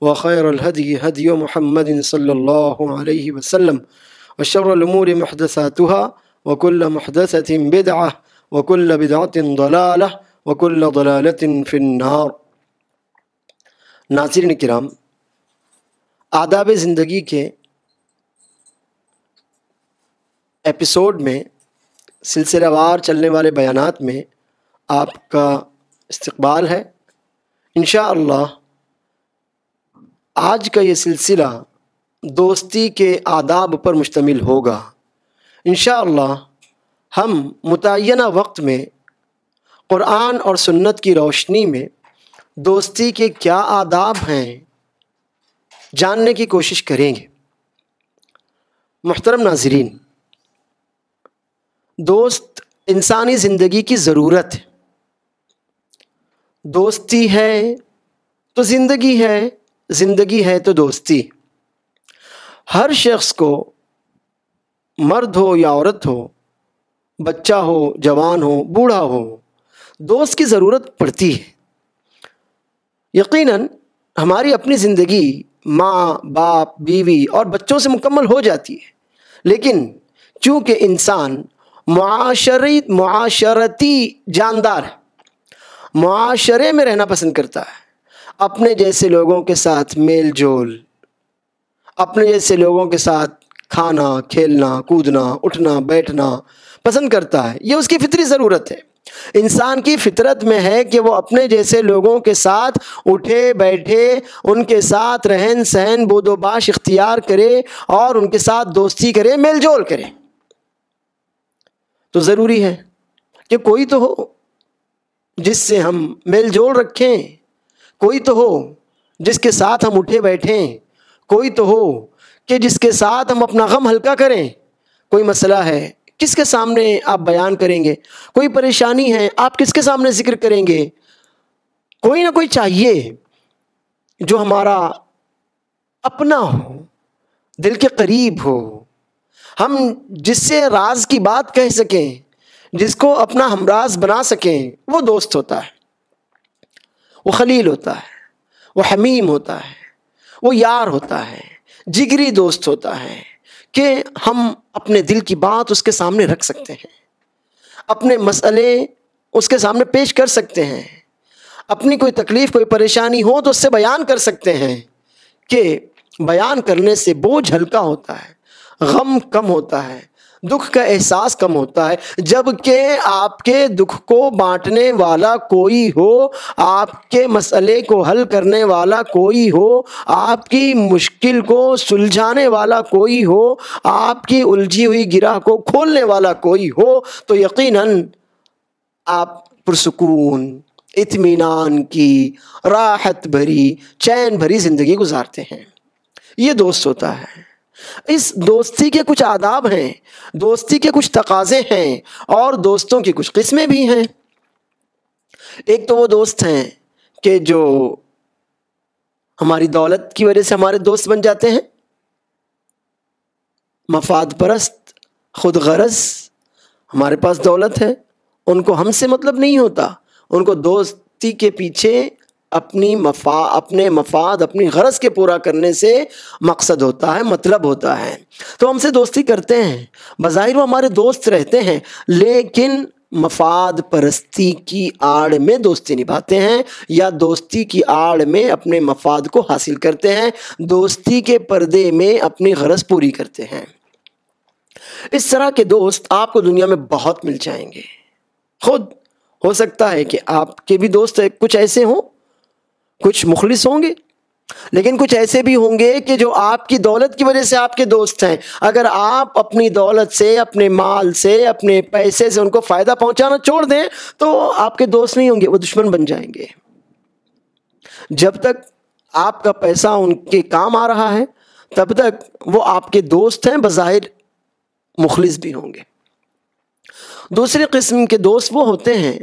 وخير الهدي هدي محمد صلى الله عليه وسلم وشر الأمور محدثاتها وكل محدثة بدعة وكل بدعة ضلالة وكل ضلالة في النار नाजिर कराम आदाब ज़िंदगी के एपिसोड में सिलसिलावार चलने वाले बयानात में आपका इस्तकबाल है इन आज का ये सिलसिला दोस्ती के आदाब पर मुश्तमिल होगा इन हम मुतन वक्त में क़ुरान और सुन्नत की रोशनी में दोस्ती के क्या आदाब हैं जानने की कोशिश करेंगे मोहतरम नाजरीन दोस्त इंसानी ज़िंदगी की ज़रूरत है दोस्ती है तो ज़िंदगी है ज़िंदगी है तो दोस्ती हर शख्स को मर्द हो या औरत हो बच्चा हो जवान हो बूढ़ा हो दोस्त की ज़रूरत पड़ती है यकीनन हमारी अपनी ज़िंदगी माँ बाप बीवी और बच्चों से मुकम्मल हो जाती है लेकिन चूँकि इंसान माशरती जानदार है माशरे में रहना पसंद करता है अपने जैसे लोगों के साथ मेल जोल अपने जैसे लोगों के साथ खाना खेलना कूदना उठना बैठना पसंद करता है ये उसकी फितरी ज़रूरत है इंसान की फितरत में है कि वो अपने जैसे लोगों के साथ उठे बैठे उनके साथ रहन सहन बोदोबाश इख्तियार करे और उनके साथ दोस्ती करे मेल जोल करे तो ज़रूरी है कि कोई तो हो जिससे हम मेल जोल रखें कोई तो हो जिसके साथ हम उठे बैठें कोई तो हो कि जिसके साथ हम अपना गम हल्का करें कोई मसला है किसके सामने आप बयान करेंगे कोई परेशानी है आप किसके सामने जिक्र करेंगे कोई ना कोई चाहिए जो हमारा अपना हो दिल के करीब हो हम जिससे राज की बात कह सकें जिसको अपना हमराज बना सकें वो दोस्त होता है वो खलील होता है वो हमीम होता है वो यार होता है जिगरी दोस्त होता है कि हम अपने दिल की बात उसके सामने रख सकते हैं अपने मसले उसके सामने पेश कर सकते हैं अपनी कोई तकलीफ़ कोई परेशानी हो तो उससे बयान कर सकते हैं कि बयान करने से बोझ हल्का होता है गम कम होता है दुख का एहसास कम होता है जबकि आपके दुख को बांटने वाला कोई हो आपके मसले को हल करने वाला कोई हो आपकी मुश्किल को सुलझाने वाला कोई हो आपकी उलझी हुई गिरा को खोलने वाला कोई हो तो यकीनन आप पुरसकून इतमान की राहत भरी चैन भरी ज़िंदगी गुजारते हैं ये दोस्त होता है इस दोस्ती के कुछ आदाब हैं दोस्ती के कुछ तकाजे हैं और दोस्तों की कुछ किस्में भी हैं एक तो वो दोस्त हैं कि जो हमारी दौलत की वजह से हमारे दोस्त बन जाते हैं मफाद परस्त खुद गरज हमारे पास दौलत है उनको हमसे मतलब नहीं होता उनको दोस्ती के पीछे अपनी मफा अपने मफाद अपनी गरज के पूरा करने से मकसद होता है मतलब होता है तो हमसे दोस्ती करते हैं बाहिर वो हमारे दोस्त रहते हैं लेकिन मफाद परस्ती की आड़ में दोस्ती निभाते हैं या दोस्ती की आड़ में अपने मफाद को हासिल करते हैं दोस्ती के पर्दे में अपनी गरज पूरी करते हैं इस तरह के दोस्त आपको दुनिया में बहुत मिल जाएंगे खुद हो सकता है कि आपके भी दोस्त कुछ ऐसे हों कुछ मुखलिस होंगे लेकिन कुछ ऐसे भी होंगे कि जो आपकी दौलत की वजह से आपके दोस्त हैं अगर आप अपनी दौलत से अपने माल से अपने पैसे से उनको फ़ायदा पहुंचाना छोड़ दें तो आपके दोस्त नहीं होंगे वो दुश्मन बन जाएंगे जब तक आपका पैसा उनके काम आ रहा है तब तक वो आपके दोस्त हैं बज़ाहिर मुखलिस भी होंगे दूसरी किस्म के दोस्त वो होते हैं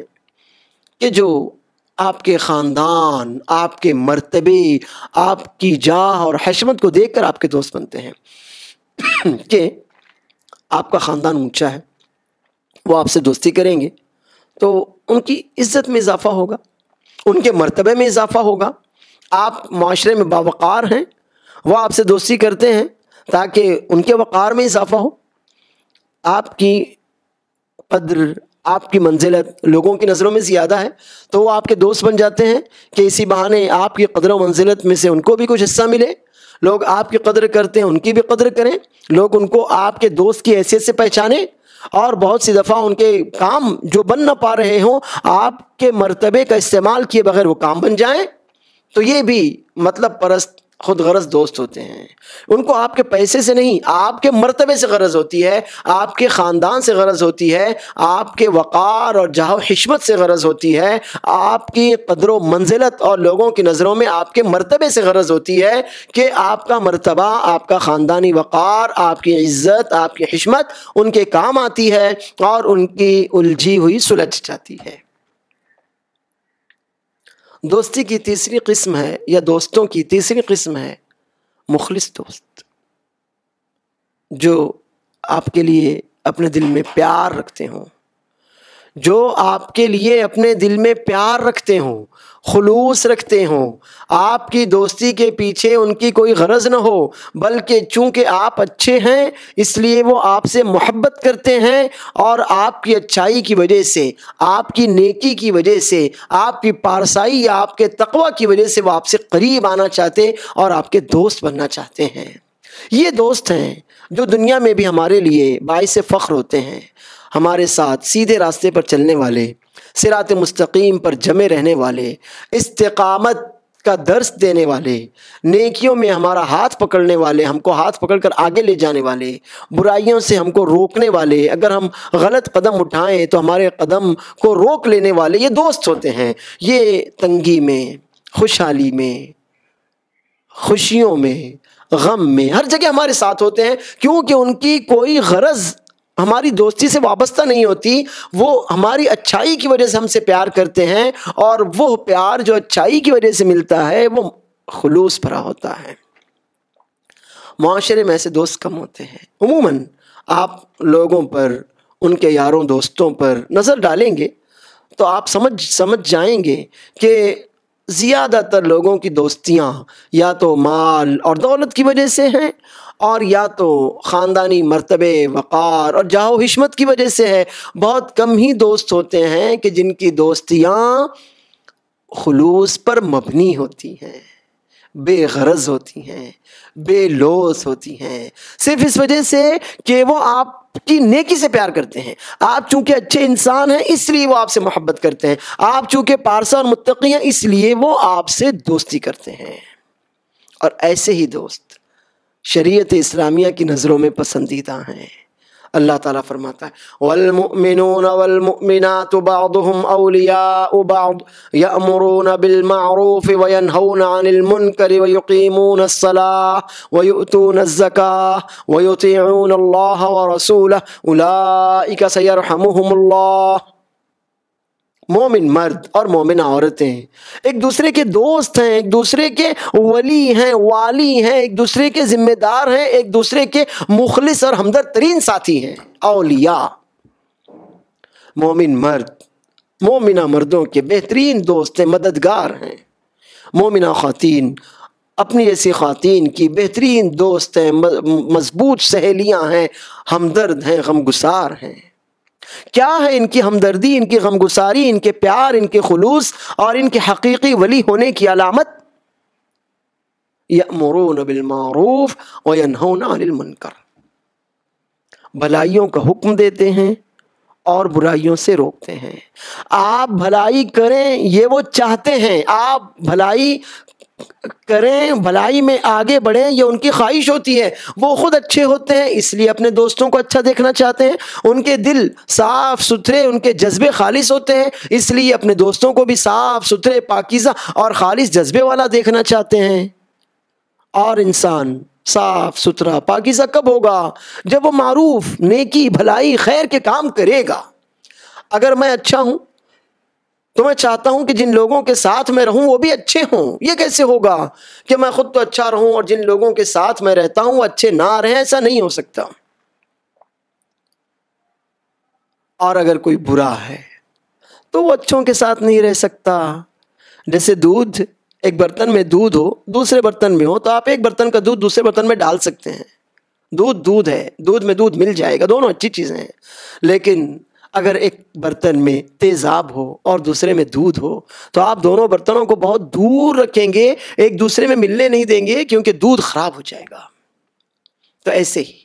कि जो आपके ख़ानदान आपके मर्तबे आपकी जाह और हशमत को देखकर आपके दोस्त बनते हैं कि आपका ख़ानदान ऊंचा है वो आपसे दोस्ती करेंगे तो उनकी इज्जत में इजाफ़ा होगा उनके मर्तबे में इजाफ़ा होगा आप माशरे में बावक़ार हैं वह आपसे दोस्ती करते हैं ताकि उनके वक़ार में इजाफ़ा हो आपकी कदर आपकी मंजिल लोगों की नज़रों में ज़्यादा है तो वो आपके दोस्त बन जाते हैं कि इसी बहाने आपकी कदर व मंजिलत में से उनको भी कुछ हिस्सा मिले लोग आपकी कदर करते हैं उनकी भी कदर करें लोग उनको आपके दोस्त की हैसियत से पहचानें और बहुत सी दफ़ा उनके काम जो बन ना पा रहे हों आपके मरतबे का इस्तेमाल किए बगैर वो काम बन जाए तो ये भी मतलब परस्त खुद गरज दोस्त होते हैं उनको आपके पैसे से नहीं आपके मर्तबे से गरज होती है आपके ख़ानदान से गरज होती है आपके वक़ार और जहा हिशमत से गरज होती है आपकी कदर मंजिलत और लोगों की नज़रों में आपके मर्तबे से गरज होती है कि आपका मरतबा आपका ख़ानदानी वक़ार आपकी इज़्ज़त आपकी हिशमत उनके काम आती है और उनकी उलझी हुई सुलझ जाती है दोस्ती की तीसरी किस्म है या दोस्तों की तीसरी किस्म है मुखलिस दोस्त जो आपके लिए अपने दिल में प्यार रखते हों जो आपके लिए अपने दिल में प्यार रखते हों खलूस रखते हों आपकी दोस्ती के पीछे उनकी कोई गरज न हो बल्कि चूँकि आप अच्छे हैं इसलिए वो आपसे मोहब्बत करते हैं और आपकी अच्छाई की वजह से आपकी नेकी की वजह से आपकी पारसाई या आपके तकवा की वजह से वो आपसे करीब आना चाहते और आपके दोस्त बनना चाहते हैं ये दोस्त हैं जो दुनिया में भी हमारे लिए से फ़ख्र होते हैं हमारे साथ सीधे रास्ते पर चलने वाले सिरात मुस्तकीम पर जमे रहने वाले इस्तकामत का दर्श देने वाले नेकियों में हमारा हाथ पकड़ने वाले हमको हाथ पकड़कर आगे ले जाने वाले बुराइयों से हमको रोकने वाले अगर हम गलत कदम उठाएं तो हमारे कदम को रोक लेने वाले ये दोस्त होते हैं ये तंगी में खुशहाली में खुशियों में गम में हर जगह हमारे साथ होते हैं क्योंकि उनकी कोई गरज हमारी दोस्ती से वाबस्ता नहीं होती वो हमारी अच्छाई की वजह से हमसे प्यार करते हैं और वो प्यार जो अच्छाई की वजह से मिलता है वो खलूस भरा होता है माशरे में ऐसे दोस्त कम होते हैं उमूमन आप लोगों पर उनके यारों दोस्तों पर नज़र डालेंगे तो आप समझ समझ जाएंगे कि ज़्यादातर लोगों की दोस्तियाँ या तो माल और दौलत की वजह से हैं और या तो ख़ानदानी मरतबे वक़ार और जाओ हिशमत की वजह से है बहुत कम ही दोस्त होते हैं कि जिनकी दोस्तियाँ खलूस पर मबनी होती हैं बेगरज होती हैं बेलोस होती हैं सिर्फ इस वजह से कि वो आपकी नेकी से प्यार करते हैं आप चूंकि अच्छे इंसान हैं इसलिए वो आपसे मोहब्बत करते हैं आप चूंकि पारसा और मुतकी हैं इसलिए वो आपसे दोस्ती करते हैं और ऐसे ही दोस्त शरीयत इस्लामिया की नज़रों में पसंदीदा हैं अल्लाह ताला फरमाता है वलमिनून वलमिनात बादुहुम औलिया बाद यअमुरून बिल मारूफ व यनहौन अनिल मुनकर व युकीमून अल्लाह व रसूलह उलाइका सयरहमुहुमुल्लाह मोमिन मर्द और मोमिन औरतें एक दूसरे के दोस्त हैं एक दूसरे के वली हैं वाली हैं एक दूसरे के ज़िम्मेदार हैं एक दूसरे के मुखलिस और हमदर्द तरीन साथी हैं अलिया मोमिन मर्द मोमिना मर्दों के बेहतरीन दोस्त हैं मददगार हैं मोमिना खातन अपनी जैसी ख़वान की बेहतरीन दोस्त हैं मज़बूत सहेलियाँ हैं हमदर्द हैं गमगुसार हैं क्या है इनकी हमदर्दी इनकी गमगुसारी इनके प्यार इनके खलूस और इनके हकीकी वली होने की अलामत यमरून बिलमूफ और भलाइयों का हुक्म देते हैं और बुराइयों से रोकते हैं आप भलाई करें ये वो चाहते हैं आप भलाई करें भलाई में आगे बढ़ें ये उनकी ख्वाहिश होती है वो खुद अच्छे होते हैं इसलिए अपने दोस्तों को अच्छा देखना चाहते हैं उनके दिल साफ़ सुथरे उनके जज्बे खालिश होते हैं इसलिए अपने दोस्तों को भी साफ़ सुथरे पाकिज़ा और ख़ालिश जज्बे वाला देखना चाहते हैं और इंसान साफ़ सुथरा पाकिज़ा कब होगा जब वो मरूफ नेकी भलाई खैर के काम करेगा अगर मैं अच्छा हूँ तो मैं चाहता हूं कि जिन लोगों के साथ मैं रहूं वो भी अच्छे हों ये कैसे होगा कि मैं खुद तो अच्छा रहूं और जिन लोगों के साथ मैं रहता हूं अच्छे ना रहे ऐसा नहीं हो सकता और अगर कोई बुरा है तो वो अच्छों के साथ नहीं रह सकता जैसे दूध एक बर्तन में दूध हो दूसरे बर्तन में हो तो आप एक बर्तन का दूध दूसरे बर्तन में डाल सकते हैं दूध दूध है दूध में दूध मिल जाएगा दोनों अच्छी चीज़ें हैं लेकिन अगर एक बर्तन में तेज़ाब हो और दूसरे में दूध हो तो आप दोनों बर्तनों को बहुत दूर रखेंगे एक दूसरे में मिलने नहीं देंगे क्योंकि दूध ख़राब हो जाएगा तो ऐसे ही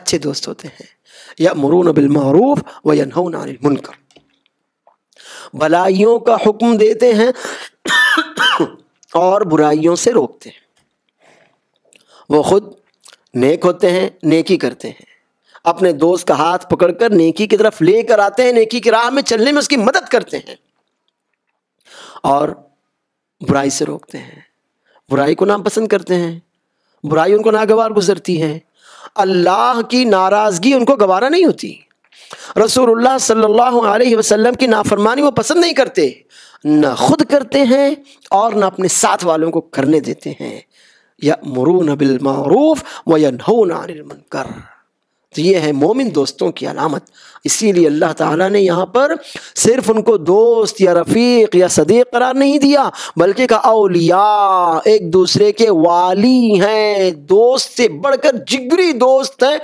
अच्छे दोस्त होते हैं या मरून बिलमूफ व यनहौन अनिल मुनकर भलाइयों का हुक्म देते हैं और बुराइयों से रोकते हैं वो खुद नेक होते हैं नेकी करते हैं अपने दोस्त का हाथ पकड़कर नेकी की तरफ लेकर आते हैं नेकी की राह में चलने में उसकी मदद करते हैं और बुराई से रोकते हैं बुराई को नापसंद करते हैं बुराई उनको नागवार गुजरती है अल्लाह की नाराज़गी उनको गवारा नहीं होती रसूलुल्लाह सल्लल्लाहु अलैहि वसल्लम की नाफरमानी वो पसंद नहीं करते ना खुद करते हैं और ना अपने साथ वालों को करने देते हैं या नबिल मरूफ व या नौ नारिल तो ये है मोमिन दोस्तों की अलामत इसीलिए अल्लाह ताला ने यहाँ पर सिर्फ उनको दोस्त या रफ़ीक या सदीक करार नहीं दिया बल्कि का अलिया एक दूसरे के वाली हैं दोस्त से बढ़कर जिगरी दोस्त हैं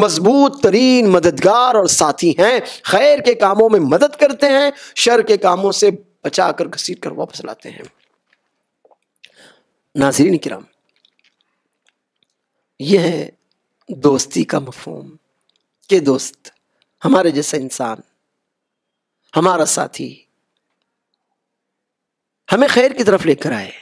मजबूत तरीन मददगार और साथी हैं खैर के कामों में मदद करते हैं शर के कामों से बचा कर घसीट कर वापस लाते हैं नाजरीन किराम यह है दोस्ती का मफहम के दोस्त हमारे जैसा इंसान हमारा साथी हमें खैर की तरफ लेकर आए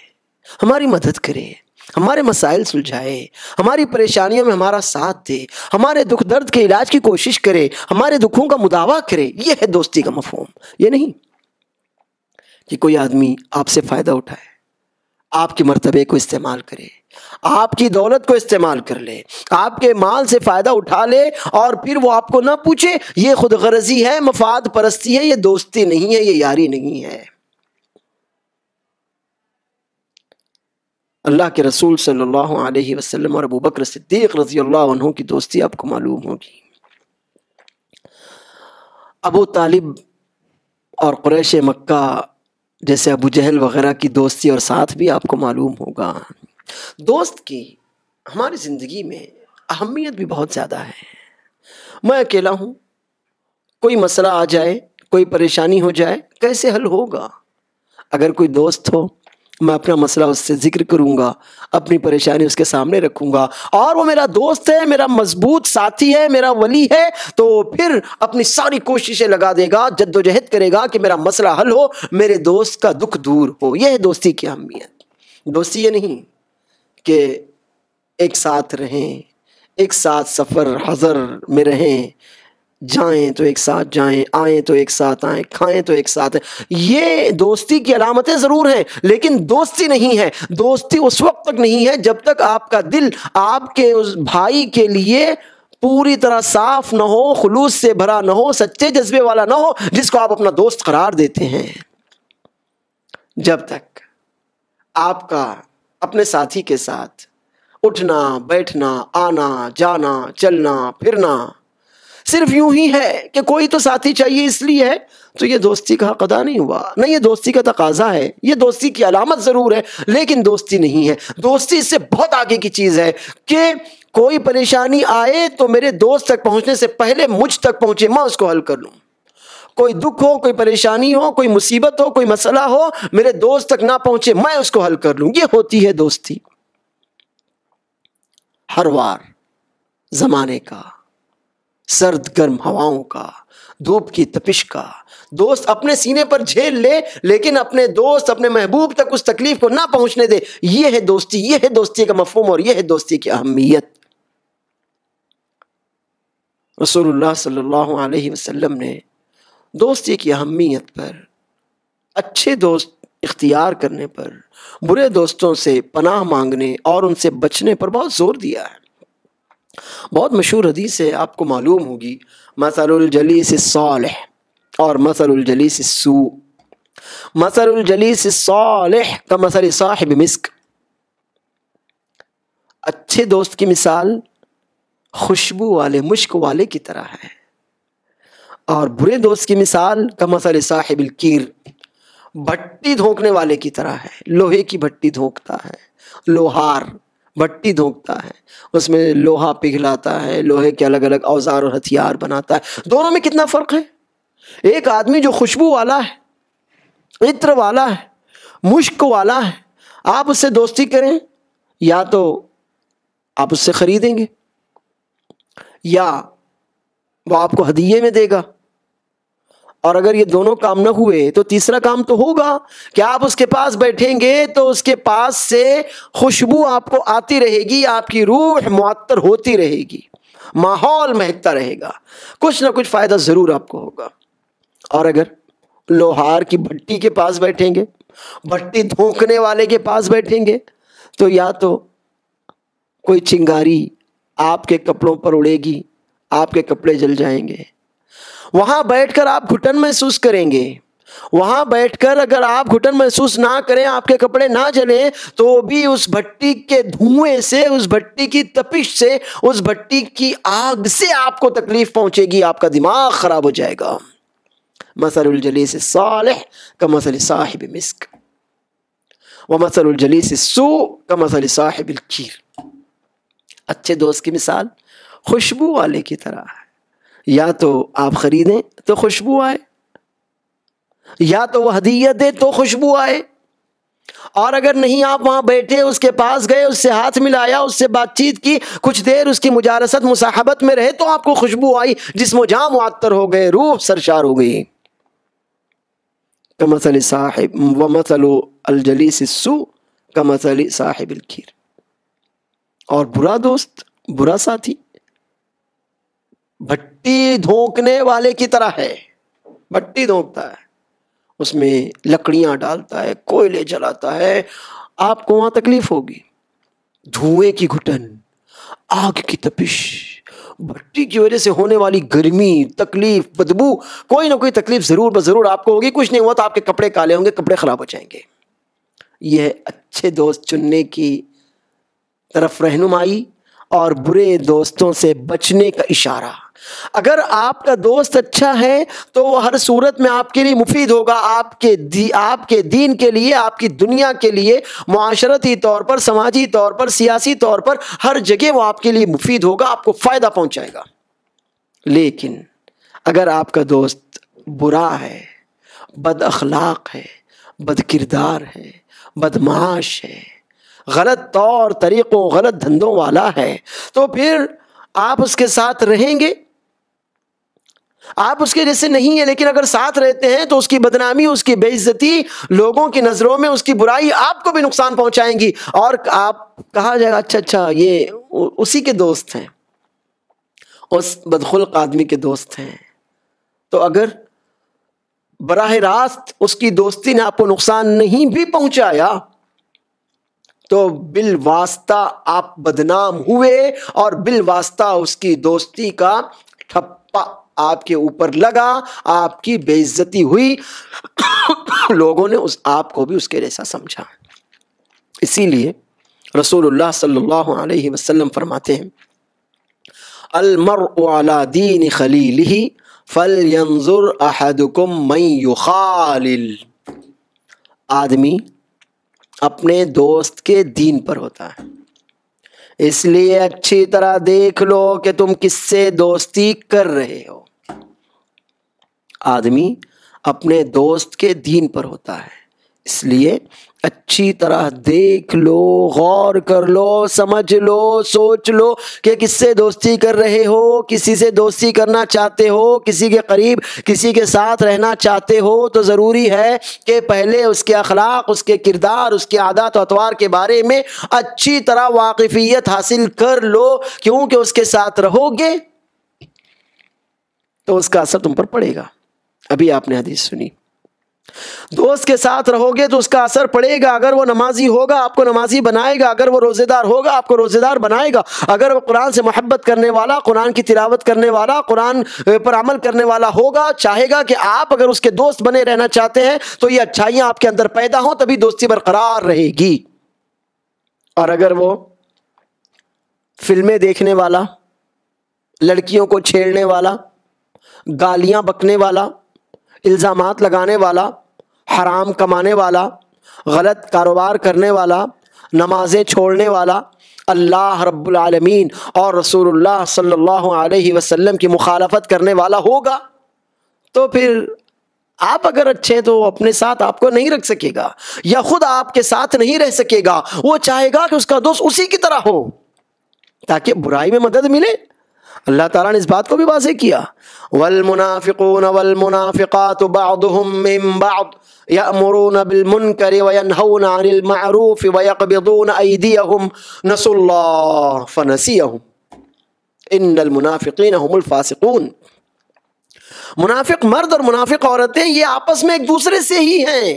हमारी मदद करें हमारे मसाइल सुलझाए हमारी परेशानियों में हमारा साथ दे हमारे दुख दर्द के इलाज की कोशिश करे हमारे दुखों का मुदावा करे यह है दोस्ती का मफहम ये नहीं कि कोई आदमी आपसे फ़ायदा उठाए आपके मरतबे को इस्तेमाल करे आपकी दौलत को इस्तेमाल कर ले आपके माल से फ़ायदा उठा ले और फिर वो आपको ना पूछे ये खुद गर्जी है मफाद परस्ती है ये दोस्ती नहीं है ये यारी नहीं है अल्लाह के रसूल सल्लल्लाहु अलैहि वसल्लम और अबू बकर सिद्दीक रजी अल्लाह की दोस्ती आपको मालूम होगी अबू तालिब और क्रैश मक्का जैसे अबू जहल वगैरह की दोस्ती और साथ भी आपको मालूम होगा दोस्त की हमारी ज़िंदगी में अहमियत भी बहुत ज़्यादा है मैं अकेला हूँ कोई मसला आ जाए कोई परेशानी हो जाए कैसे हल होगा अगर कोई दोस्त हो मैं अपना मसला उससे जिक्र करूंगा अपनी परेशानी उसके सामने रखूंगा और वो मेरा दोस्त है मेरा मजबूत साथी है मेरा वली है तो फिर अपनी सारी कोशिशें लगा देगा जद्दोजहद करेगा कि मेरा मसला हल हो मेरे दोस्त का दुख दूर हो यह है दोस्ती की अहमियत दोस्ती ये नहीं कि एक साथ रहें एक साथ सफ़र हज़र में रहें जाएं तो एक साथ जाएं आएं तो एक साथ आएं खाएं तो एक साथ ये दोस्ती की अलामतें ज़रूर हैं लेकिन दोस्ती नहीं है दोस्ती उस वक्त तक नहीं है जब तक आपका दिल आपके उस भाई के लिए पूरी तरह साफ ना हो खलूस से भरा ना हो सच्चे जज्बे वाला ना हो जिसको आप अपना दोस्त करार देते हैं जब तक आपका अपने साथी के साथ उठना बैठना आना जाना चलना फिरना सिर्फ यूं ही है कि कोई तो साथी चाहिए इसलिए है तो ये दोस्ती का कदा नहीं हुआ नहीं ये दोस्ती का तकाजा है ये दोस्ती की अलामत ज़रूर है लेकिन दोस्ती नहीं है दोस्ती इससे बहुत आगे की चीज़ है कि कोई परेशानी आए तो मेरे दोस्त तक पहुंचने से पहले मुझ तक पहुंचे मैं उसको हल कर लूँ कोई दुख हो कोई परेशानी हो कोई मुसीबत हो कोई मसला हो मेरे दोस्त तक ना पहुंचे मैं उसको हल कर लूं ये होती है दोस्ती हर बार जमाने का सर्द गर्म हवाओं का धूप की तपिश का दोस्त अपने सीने पर झेल ले लेकिन अपने दोस्त अपने महबूब तक उस तकलीफ को ना पहुंचने दे ये है दोस्ती यह है दोस्ती का मफहम और यह है दोस्ती की अहमियत रसूलुल्लाह सल्लल्लाहु अलैहि वसल्लम ने दोस्ती की अहमियत पर अच्छे दोस्त इख्तियार करने पर बुरे दोस्तों से पनाह मांगने और उनसे बचने पर बहुत ज़ोर दिया है बहुत मशहूर हदीस है आपको मालूम होगी मसलजलीस साल और मसलजलीस सू मसलजलीस साल का मसल साहिब मिस्क अच्छे दोस्त की मिसाल खुशबू वाले मुश्क वाले की तरह है और बुरे दोस्त की मिसाल कमसल साहिबिल कीर भट्टी धोखने वाले की तरह है लोहे की भट्टी धोखता है लोहार भट्टी धोखता है उसमें लोहा पिघलाता है लोहे के अलग अलग औजार और हथियार बनाता है दोनों में कितना फ़र्क है एक आदमी जो खुशबू वाला है इत्र वाला है मुश्क वाला है आप उससे दोस्ती करें या तो आप उससे ख़रीदेंगे या वो आपको हदिये में देगा और अगर ये दोनों काम ना हुए तो तीसरा काम तो होगा कि आप उसके पास बैठेंगे तो उसके पास से खुशबू आपको आती रहेगी आपकी रूह मुआतर होती रहेगी माहौल महकता रहेगा कुछ ना कुछ फ़ायदा ज़रूर आपको होगा और अगर लोहार की भट्टी के पास बैठेंगे भट्टी धोखने वाले के पास बैठेंगे तो या तो कोई चिंगारी आपके कपड़ों पर उड़ेगी आपके कपड़े जल जाएंगे वहां बैठकर आप घुटन महसूस करेंगे वहां बैठकर अगर आप घुटन महसूस ना करें आपके कपड़े ना जले तो भी उस भट्टी के धुएं से उस भट्टी की तपिश से उस भट्टी की आग से आपको तकलीफ पहुंचेगी आपका दिमाग खराब हो जाएगा से साल का मसल साहिब मिस्क व से सो का मसल साहिब खीर अच्छे दोस्त की मिसाल खुशबू वाले की तरह है या तो आप खरीदें तो खुशबू आए या तो वह हदीयत दे तो खुशबू आए और अगर नहीं आप वहां बैठे उसके पास गए उससे हाथ मिलाया उससे बातचीत की कुछ देर उसकी मुजारसत मुसाहबत में रहे तो आपको खुशबू आई जिसमो जहाँ मुअत्तर हो गए रूह सरशार हो गई कमसल साहिब व मसलो अलजलीसु कमसल साहिब खीर और बुरा दोस्त बुरा साथी भट्टी धोकने वाले की तरह है भट्टी धोकता है उसमें लकड़ियां डालता है कोयले जलाता है आपको वहां तकलीफ होगी धुएं की घुटन आग की तपिश भट्टी की वजह से होने वाली गर्मी तकलीफ बदबू कोई ना कोई तकलीफ जरूर ब जरूर आपको होगी कुछ नहीं हुआ तो आपके कपड़े काले होंगे कपड़े खराब हो जाएंगे यह अच्छे दोस्त चुनने की तरफ रहनुमाई और बुरे दोस्तों से बचने का इशारा अगर आपका दोस्त अच्छा है तो वो हर सूरत में आपके लिए मुफीद होगा आपके दी आपके दीन के लिए आपकी दुनिया के लिए माशरती तौर पर समाजी तौर पर सियासी तौर पर हर जगह वो आपके लिए मुफीद होगा आपको फ़ायदा पहुंचाएगा लेकिन अगर आपका दोस्त बुरा है बद अखलाक है बद किरदार है बदमाश है गलत तौर तरीक़ों गलत धंधों वाला है तो फिर आप उसके साथ रहेंगे आप उसके जैसे नहीं है लेकिन अगर साथ रहते हैं तो उसकी बदनामी उसकी बेइज्जती लोगों की नज़रों में उसकी बुराई आपको भी नुकसान पहुंचाएंगी और आप कहा जाएगा अच्छा अच्छा ये उसी के दोस्त हैं उस बदखुल्क आदमी के दोस्त हैं तो अगर बराह रास्त उसकी दोस्ती ने आपको नुकसान नहीं भी पहुंचाया तो बिलवास्ता आप बदनाम हुए और बिलवास्ता उसकी दोस्ती का ठप्पा आपके ऊपर लगा आपकी बेइज्जती हुई लोगों ने उस आप को भी उसके जैसा समझा इसीलिए रसूलुल्लाह सल्लल्लाहु अलैहि वसल्लम फरमाते हैं अलमर अला दीन खलील ही फल यंजुर युखालिल आदमी अपने दोस्त के दीन पर होता है इसलिए अच्छी तरह देख लो कि तुम किससे दोस्ती कर रहे हो आदमी अपने दोस्त के दीन पर होता है इसलिए अच्छी तरह देख लो गौर कर लो समझ लो सोच लो कि किससे दोस्ती कर रहे हो किसी से दोस्ती करना चाहते हो किसी के करीब किसी के साथ रहना चाहते हो तो ज़रूरी है कि पहले उसके अखलाक उसके किरदार उसके आदात अतवार के बारे में अच्छी तरह वाकफियत हासिल कर लो क्योंकि उसके साथ रहोगे तो उसका असर तुम पर पड़ेगा अभी आपने हदीस सुनी दोस्त के साथ रहोगे तो उसका असर पड़ेगा अगर वो नमाजी होगा आपको नमाजी बनाएगा अगर वो रोज़ेदार होगा आपको रोज़ेदार बनाएगा अगर वो कुरान से मोहब्बत करने वाला कुरान की तिलावत करने वाला कुरान पर अमल करने वाला होगा चाहेगा कि आप अगर उसके दोस्त बने रहना चाहते हैं तो ये अच्छाइयाँ आपके अंदर पैदा हों तभी दोस्ती बरकरार रहेगी और अगर वो फिल्में देखने वाला लड़कियों को छेड़ने वाला गालियाँ बकने वाला इल्ज़ाम लगाने वाला हराम कमाने वाला गलत कारोबार करने वाला नमाज़ें छोड़ने वाला अल्लाह रब्लमीन और रसूल सल्ह वसलम की मुखालफत करने वाला होगा तो फिर आप अगर अच्छे हैं तो अपने साथ आपको नहीं रख सकेगा या खुद आपके साथ नहीं रह सकेगा वो चाहेगा कि उसका दोस्त उसी की तरह हो ताकि बुराई में मदद मिले अल्लाह ताला ने इस बात को भी वाजे किया वल मुनाफिकून वल मुनाफिकात यमरून बिलमुनकर वयनहौन अनिल मअरूफ वयकबिदून अयदीहम नसुल्लाह फनसीहम इन्नल मुनाफिकीन हुमुल फासिकून मुनाफिक मर्द और मुनाफिक औरतें ये आपस में एक दूसरे से ही हैं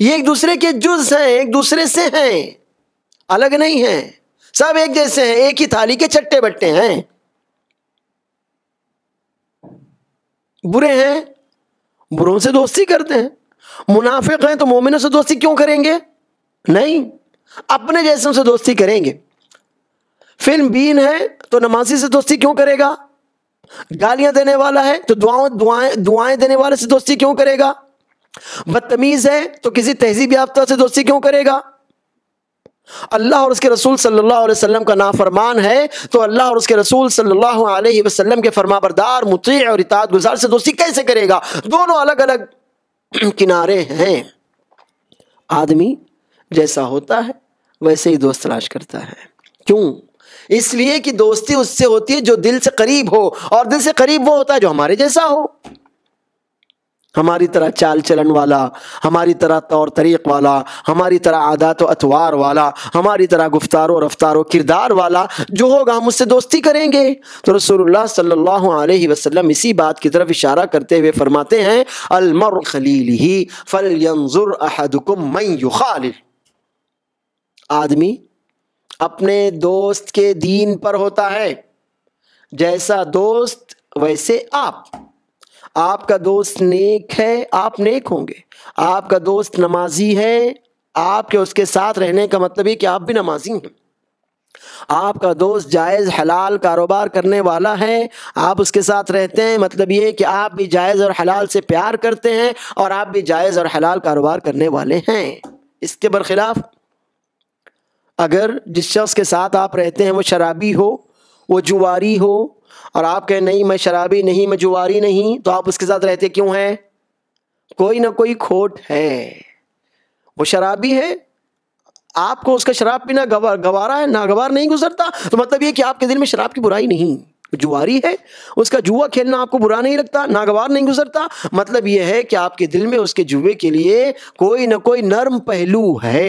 ये एक दूसरे के जुज हैं एक दूसरे से हैं अलग नहीं हैं सब एक जैसे हैं एक ही थाली के चट्टे बट्टे हैं बुरे हैं बुरों से दोस्ती करते हैं मुनाफिक हैं तो मोमिनों से दोस्ती क्यों करेंगे नहीं अपने जैसों से दोस्ती करेंगे फिल्म बीन है तो नमाजी से दोस्ती क्यों करेगा गालियां देने वाला है तो दुआ दुआएं दुआएं देने वाले से दोस्ती क्यों करेगा बदतमीज है तो किसी तहजीब याफ्ता से दोस्ती क्यों करेगा अल्लाह और उसके रसूल सल्लल्लाहु अलैहि वसल्लम का नाफरमान है तो अल्लाह और उसके रसूल सल्लल्लाहु अलैहि वसल्लम के फरमाबरदार मुती और इताद गुजार से दोस्ती कैसे करेगा दोनों अलग अलग किनारे हैं आदमी जैसा होता है वैसे ही दोस्त तलाश करता है क्यों इसलिए कि दोस्ती उससे होती है जो दिल से करीब हो और दिल से करीब वो होता है जो हमारे जैसा हो हमारी तरह चाल चलन वाला हमारी तरह तौर तरीक़ वाला हमारी तरह आदात व अतवार वाला हमारी तरह गुफ्तार व रफ्तार व किरदार वाला जो होगा हम उससे दोस्ती करेंगे तो रसोल्ला सल्लल्लाहु अलैहि वसल्लम इसी बात की तरफ इशारा करते हुए फरमाते हैं अलमर खलील ही फल यंजुर आदमी अपने दोस्त के दीन पर होता है जैसा दोस्त वैसे आप आपका दोस्त नेक है आप नेक होंगे आपका दोस्त नमाजी है आपके उसके साथ रहने का मतलब है कि आप भी नमाजी हैं आपका दोस्त जायज़ हलाल कारोबार करने वाला है आप उसके साथ रहते हैं मतलब ये कि आप भी जायज़ और हलाल से प्यार करते हैं और आप भी जायज़ और हलाल कारोबार करने वाले हैं इसके बरखिलाफ़ अगर जिस शख्स के साथ आप रहते हैं वो शराबी हो वो जुवारी हो और आप कहें नहीं मैं शराबी नहीं मैं जुआरी नहीं तो आप उसके साथ रहते क्यों हैं कोई ना कोई खोट है वो शराबी है आपको उसका शराब पीना गवार गवारा है नागवार नहीं गुजरता तो मतलब ये कि आपके दिल में शराब की बुराई नहीं जुआरी है उसका जुआ खेलना आपको बुरा नहीं लगता नागवार नहीं गुजरता मतलब यह है कि आपके दिल में उसके जुए के लिए कोई ना कोई नर्म पहलू है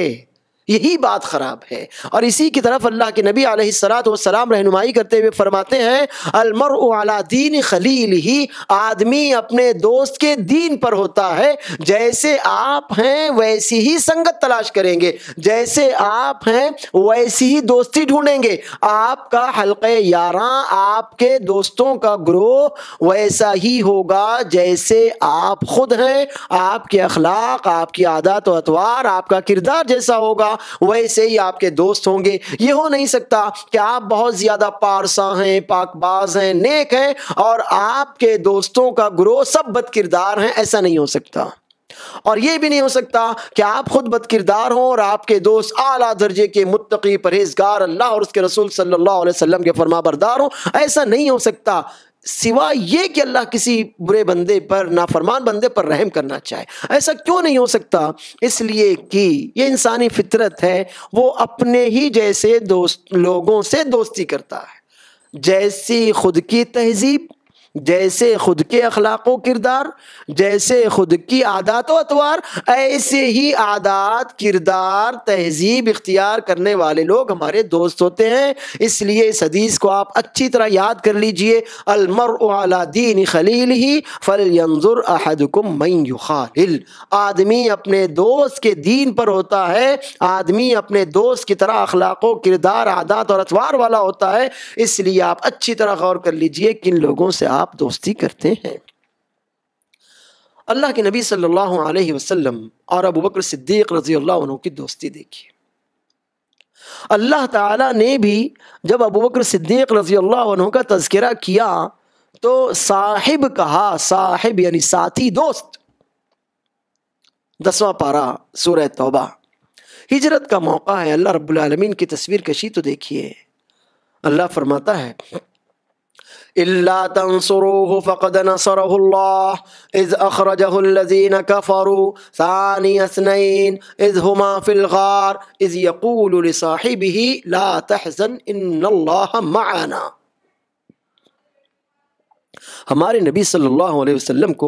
यही बात ख़राब है और इसी की तरफ अल्लाह के नबी आलत वसलाम रहनुमाई करते हुए फरमाते हैं अलमर उला दीन खलील ही आदमी अपने दोस्त के दीन पर होता है जैसे आप हैं वैसी ही संगत तलाश करेंगे जैसे आप हैं वैसी ही दोस्ती ढूंढेंगे आपका हल्के यारा आपके दोस्तों का ग्रोह वैसा ही होगा जैसे आप खुद हैं आपके अखलाक आपकी आदत व अतवार आपका किरदार जैसा होगा होगा वैसे ही आपके दोस्त होंगे ये हो नहीं सकता कि आप बहुत ज़्यादा पारसा हैं पाकबाज हैं नेक हैं और आपके दोस्तों का ग्रोह सब बद किरदार हैं ऐसा नहीं हो सकता और यह भी नहीं हो सकता कि आप खुद बद किरदार और आपके दोस्त आला दर्जे के मुतकी परहेजगार अल्लाह और उसके रसूल सल्लल्लाहु अलैहि वसल्लम के फरमा बरदार हो ऐसा नहीं हो सकता सिवा ये कि अल्लाह किसी बुरे बंदे पर नाफरमान बंदे पर रहम करना चाहे ऐसा क्यों नहीं हो सकता इसलिए कि ये इंसानी फितरत है वो अपने ही जैसे दोस्त लोगों से दोस्ती करता है जैसी खुद की तहजीब जैसे खुद के अखलाक किरदार जैसे खुद की आदात व अतवार ऐसे ही आदात किरदार तहजीब इख्तियार करने वाले लोग हमारे दोस्त होते हैं इसलिए इस हदीस को आप अच्छी तरह याद कर लीजिए अलमर दीन खलील ही फलजुर को मई आदमी अपने दोस्त के दीन पर होता है आदमी अपने दोस्त की तरह अखलाक किरदार आदात और अतवार वाला होता है इसलिए आप अच्छी तरह गौर कर लीजिए किन लोगों से आप आप दोस्ती करते हैं अल्लाह के नबी सल्लल्लाहु अलैहि वसल्लम और अबू बकर सिद्दीक रजी अल्लाह की दोस्ती देखिए अल्लाह ताला ने भी जब अबू बकर सिद्दीक रजी अल्लाह का तस्करा किया तो साहिब कहा साहिब यानी साथी दोस्त दसवां पारा सूर तौबा हिजरत का मौका है अल्लाह रब्बुल रबालमीन की तस्वीर कशी तो देखिए अल्लाह फरमाता है إلا تنصروه فقد نصره الله إذ أخرجه الذين كفروا ثاني اثنين إذ هما في الغار إذ يقول لصاحبه لا تحزن إن الله معنا हमारे नबी सल्लल्लाहु अलैहि वसल्लम को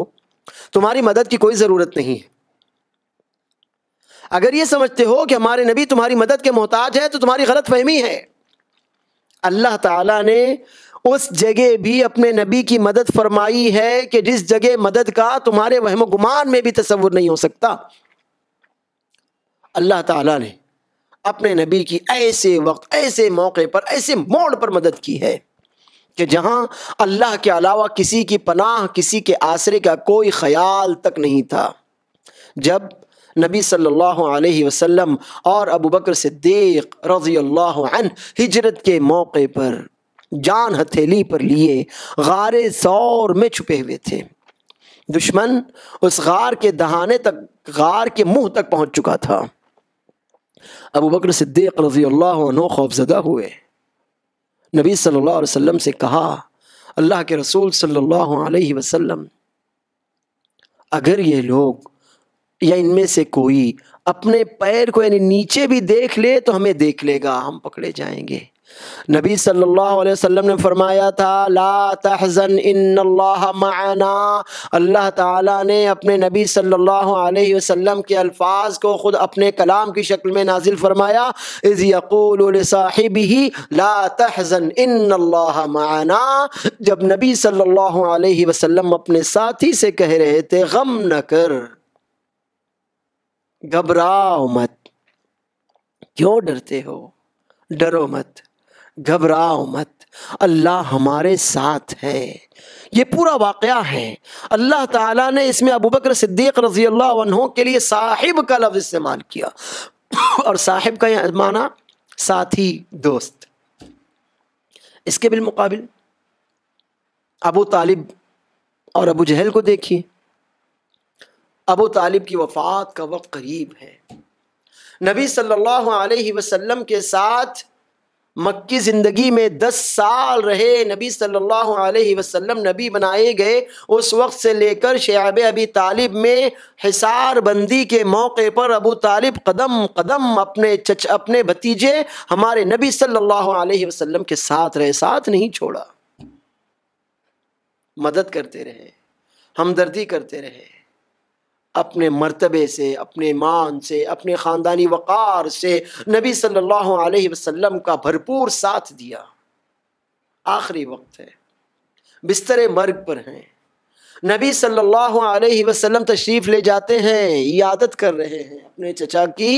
तुम्हारी मदद की कोई ज़रूरत नहीं है अगर ये समझते हो कि हमारे नबी तुम्हारी मदद के मोहताज है तो तुम्हारी गलत फहमी है अल्लाह ताला ने उस जगह भी अपने नबी की मदद फरमाई है कि जिस जगह मदद का तुम्हारे वहम गुमान में भी तस्वुर नहीं हो सकता अल्लाह ताला ने अपने नबी की ऐसे वक्त ऐसे मौके पर ऐसे मोड़ पर मदद की है कि जहां अल्लाह के अलावा किसी की पनाह किसी के आसरे का कोई ख्याल तक नहीं था जब नबी सल्लल्लाहु अलैहि वसल्लम और अबू बकर सिद्दीक रज़ी अल्लाह हिजरत के मौके पर जान हथेली पर लिए गारे सौर में छुपे हुए थे दुश्मन उस गार के दहाने तक गार के मुंह तक पहुंच चुका था अबू बकर सिद्दीक रजी अल्लाह खौफजदा हुए नबी सल्लल्लाहु अलैहि वसल्लम से कहा अल्लाह के रसूल सल्लल्लाहु अलैहि वसल्लम अगर ये लोग या इनमें से कोई अपने पैर को यानी नीचे भी देख ले तो हमें देख लेगा हम पकड़े जाएंगे नबी सल्लल्लाहु अलैहि वसल्लम ने फरमाया था ला तहज़न इन माना अल्लाह ताला ने अपने नबी सल्लल्लाहु अलैहि वसल्लम के अल्फाज को ख़ुद अपने कलाम की शक्ल में नाजिल फरमाया इज़ यकूल साहिब ही ला तहज़न इन माना जब नबी सल्लल्लाहु अलैहि वसल्लम अपने साथी से कह रहे थे गम न कर घबराओ मत क्यों डरते हो डरो मत घबराओ मत अल्लाह हमारे साथ है ये पूरा वाक़ है अल्लाह ताला ने इसमें अबू बकर सिद्दीक़ रजी अल्लाह के लिए साहिब का लफ्ज़ इस्तेमाल किया और साहिब का माना साथी दोस्त इसके बिलमकबिल अबू तालिब और अबू जहल को देखिए अबू तालिब की वफ़ात का वक्त करीब है नबी सल्लल्लाहु अलैहि वसल्लम के साथ मक्की ज़िंदगी में दस साल रहे नबी सल्लल्लाहु अलैहि वसल्लम नबी बनाए गए उस वक्त से लेकर शयाब अबी तालिब में हिसार बंदी के मौके पर अबू तालिब कदम कदम अपने चच अपने भतीजे हमारे नबी सल्लल्लाहु अलैहि वसल्लम के साथ रहे साथ नहीं छोड़ा मदद करते रहे हमदर्दी करते रहे अपने मर्तबे से अपने मान से अपने ख़ानदानी वक़ार से नबी सल्लल्लाहु अलैहि वसल्लम का भरपूर साथ दिया आखिरी वक्त है बिस्तर मर्ग पर हैं नबी सल्लल्लाहु अलैहि वसल्लम तशरीफ़ ले जाते हैं यादत कर रहे हैं अपने चचा की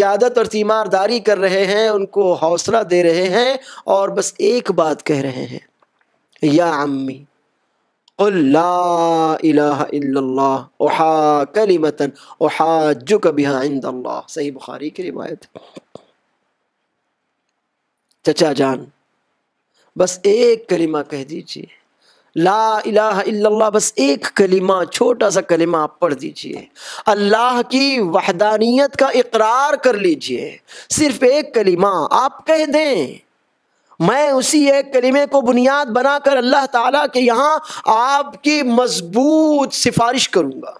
यादत और तीमारदारी कर रहे हैं उनको हौसला दे रहे हैं और बस एक बात कह रहे हैं या अम्मी कलीमतन ओहाजु कबिहा सही बुखारी की रिवायत चचा जान बस एक कलिमा कह दीजिए ला इलाह बस एक कलिमा छोटा सा कलिमा आप पढ़ दीजिए अल्लाह की वहदानियत का इकरार कर लीजिए सिर्फ एक कलिमा आप कह दें मैं उसी एक कलीमे को बुनियाद बनाकर अल्लाह ताला के यहाँ आपकी मजबूत सिफारिश करूँगा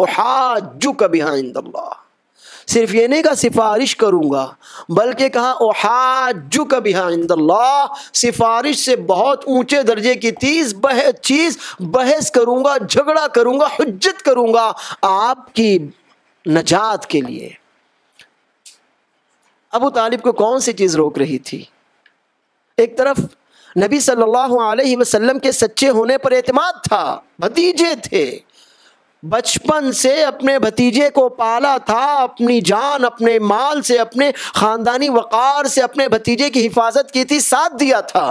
और हाजु कभी हाइंदल्ला सिर्फ ये नहीं कहा सिफारिश करूँगा बल्कि कहा ओ हाजु कभी हाइंदल्ला सिफारिश से बहुत ऊँचे दर्जे की तीस बह चीज़ बहस करूँगा झगड़ा करूँगा हजत करूँगा आपकी नजात के लिए अबू तालिब को कौन सी चीज़ रोक रही थी एक तरफ नबी सल्लल्लाहु अलैहि वसल्लम के सच्चे होने पर अतमाद था भतीजे थे बचपन से अपने भतीजे को पाला था अपनी जान अपने माल से अपने ख़ानदानी वक़ार से अपने भतीजे की हिफाजत की थी साथ दिया था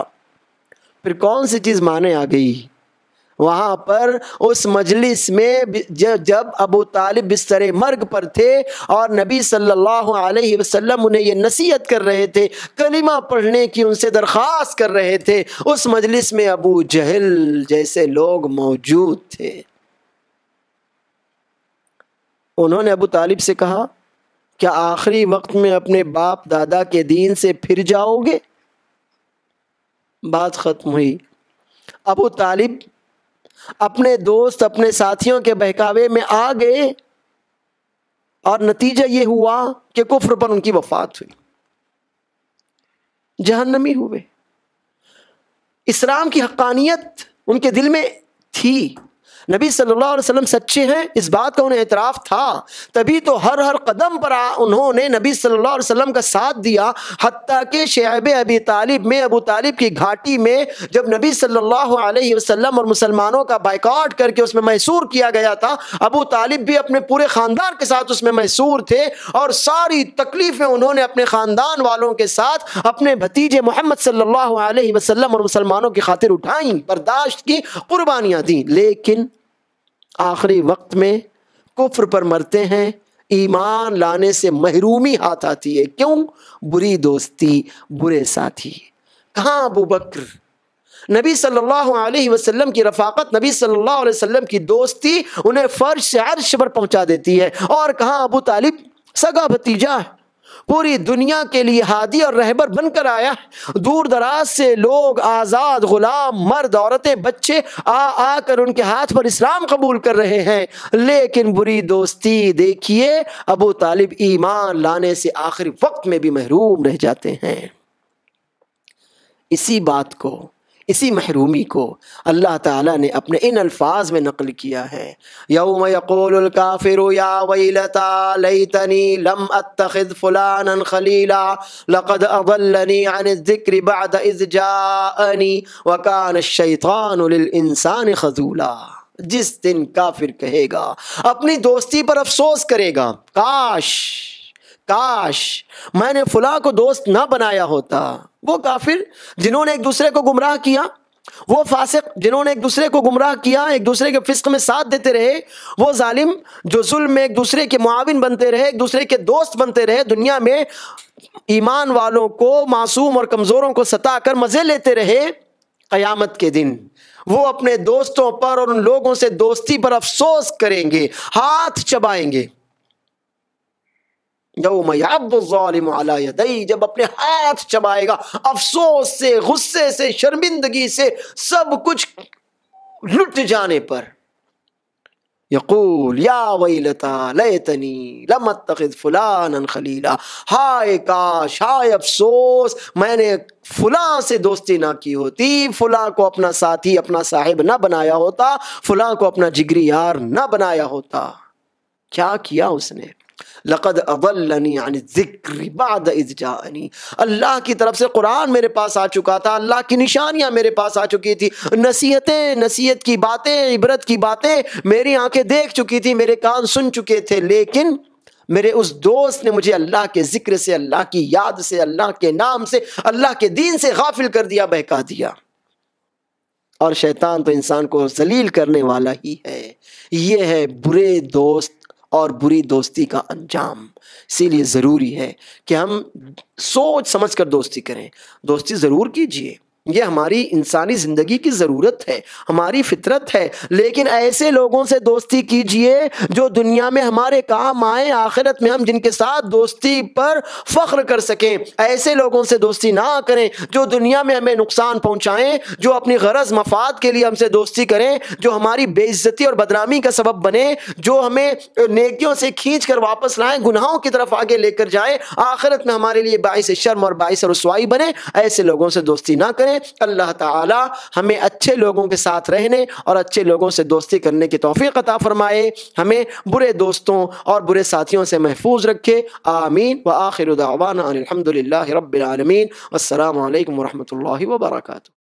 फिर कौन सी चीज़ माने आ गई वहां पर उस मजलिस में जब अबू तालिब बिस्तर मर्ग पर थे और नबी सल्लल्लाहु अलैहि वसल्लम उन्हें ये नसीहत कर रहे थे कलिमा पढ़ने की उनसे दरख्वास्त कर रहे थे उस मजलिस में अबू जहल जैसे लोग मौजूद थे उन्होंने अबू तालिब से कहा क्या आखिरी वक्त में अपने बाप दादा के दीन से फिर जाओगे बात ख़त्म हुई अबू तालिब अपने दोस्त अपने साथियों के बहकावे में आ गए और नतीजा ये हुआ कि कुफर पर उनकी वफात हुई जहन्नमी हुए इस्लाम की हक्कानियत उनके दिल में थी नबी सल्लल्लाहु अलैहि वसल्लम सच्चे हैं इस बात का उन्हें एतराफ़ था तभी तो हर हर कदम पर उन्होंने नबी सल्लल्लाहु अलैहि वसल्लम का साथ दिया हती के शहब अबी तालिब में अबू तालिब की घाटी में जब नबी सल्लल्लाहु अलैहि वसल्लम और मुसलमानों का बाइकआउट करके उसमें मैसूर किया गया था अबू तालिब भी अपने पूरे ख़ानदान के साथ उसमें मैसूर थे और सारी तकलीफ़ें उन्होंने अपने ख़ानदान वालों के साथ अपने भतीजे मोहम्मद सल्लल्लाहु अलैहि वसल्लम और मुसलमानों की खातिर उठाई बर्दाश्त की कुर्बानियाँ दी लेकिन आखिरी वक्त में कुफ्र पर मरते हैं ईमान लाने से महरूमी हाथ आती है क्यों बुरी दोस्ती बुरे साथी कहाँ अबू बकर नबी सल्लल्लाहु अलैहि वसल्लम की रफाकत नबी सल्लल्लाहु अलैहि वसल्लम की दोस्ती उन्हें फर्श अर्श पर पहुंचा देती है और कहाँ अबू तालिब सगा भतीजा है पूरी दुनिया के लिए हादी और रहबर बनकर आया दूर दराज से लोग आज़ाद गुलाम मर्द औरतें बच्चे आ आकर उनके हाथ पर इस्लाम कबूल कर रहे हैं लेकिन बुरी दोस्ती देखिए अबू तालिब ईमान लाने से आखिरी वक्त में भी महरूम रह जाते हैं इसी बात को इसी महरूमी को अल्लाह ताला ने अपने इन अल्फाज में नकल किया है यौम यकोल काफिर या वैलता लैतनी लम अतखद फुलानन खलीला लकद अवलनी अन जिक्र बाद इज जानी वकान शैतान इंसान खजूला जिस दिन काफिर कहेगा अपनी दोस्ती पर अफसोस करेगा काश काश मैंने फुला को दोस्त ना बनाया होता वो काफिर जिन्होंने एक दूसरे को गुमराह किया वो फासिक जिन्होंने एक दूसरे को गुमराह किया एक दूसरे के फिस्क में साथ देते रहे वो जालिम जो जुल्म में एक दूसरे के मुआविन बनते रहे एक दूसरे के दोस्त बनते रहे दुनिया में ईमान वालों को मासूम और कमज़ोरों को सता कर मज़े लेते रहे क़यामत के दिन वो अपने दोस्तों पर और उन लोगों से दोस्ती पर अफसोस करेंगे हाथ चबाएंगे जब अपने हाथ चबाएगा अफसोस से गुस्से से शर्मिंदगी से सब कुछ लुट जाने पर यकूल या लय तनी लमत फुलान खलीला हाय काश हाय अफसोस मैंने फुला से दोस्ती ना की होती फुला को अपना साथी अपना साहिब ना बनाया होता फुला को अपना जिगरी यार ना बनाया होता क्या किया उसने लक़द अवलनी ज़िक्र बाद अल्लाह की तरफ से कुरान मेरे पास आ चुका था अल्लाह की निशानियाँ मेरे पास आ चुकी थी नसीहतें नसीहत की बातें इबरत की बातें मेरी आंखें देख चुकी थी मेरे कान सुन चुके थे लेकिन मेरे उस दोस्त ने मुझे अल्लाह के ज़िक्र से अल्लाह की याद से अल्लाह के नाम से अल्लाह के दीन से गाफिल कर दिया बहका दिया और शैतान तो इंसान को जलील करने वाला ही है ये है बुरे दोस्त और बुरी दोस्ती का अंजाम इसीलिए ज़रूरी है कि हम सोच समझ कर दोस्ती करें दोस्ती ज़रूर कीजिए ये हमारी इंसानी ज़िंदगी की ज़रूरत है हमारी फितरत है लेकिन ऐसे लोगों से दोस्ती कीजिए जो दुनिया में हमारे काम आए आखिरत में हम जिनके साथ दोस्ती पर फ़ख्र कर सकें ऐसे लोगों से दोस्ती ना करें जो दुनिया में हमें नुकसान पहुंचाएं जो अपनी गरज मफाद के लिए हमसे दोस्ती करें जो हमारी बेइज्जती और बदनामी का सबब बने जो हमें नेकियों से खींच कर वापस लाएं गुनाहों की तरफ आगे लेकर जाए आखिरत में हमारे लिए बायस शर्म और बायस रसवाई बने ऐसे लोगों से दोस्ती ना करें करें अल्लाह ताला हमें अच्छे लोगों के साथ रहने और अच्छे लोगों से दोस्ती करने की तोफ़ी अता फ़रमाए हमें बुरे दोस्तों और बुरे साथियों से महफूज रखे आमीन व आखिर उदावाना अलहमदिल्ला रबालमीन असल वरहमल वर्का